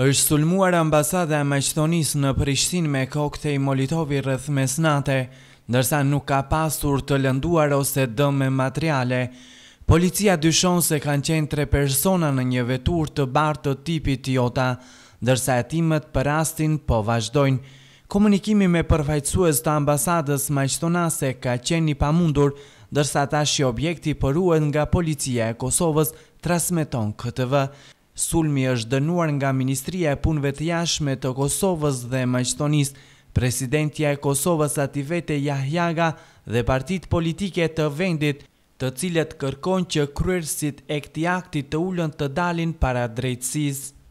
është sulmuar ambasada e maqëtonis në Prishtin me kokte i Molitovi rrëth mesnate, ndërsa nuk ka pasur të lënduar ose dëme materiale. Policia dyshon se kanë qenë tre persona në një vetur të bartë të tipit tjota, ndërsa e timët për rastin po vazhdojnë. Komunikimi me përfajtësues të ambasadës maqëtonase ka qenë një pamundur, ndërsa ta i objekti përruen nga policia e Kosovës, trasmeton këtë vë. Sulmi është dënuar nga Ministria e Punve të Jashme të Kosovës dhe Maqtonis, Presidentja e Kosovës Ativete Jahjaga dhe partit politike të vendit, të cilët kërkon që kryrësit e këti aktit të ullën të dalin para drejtsisë.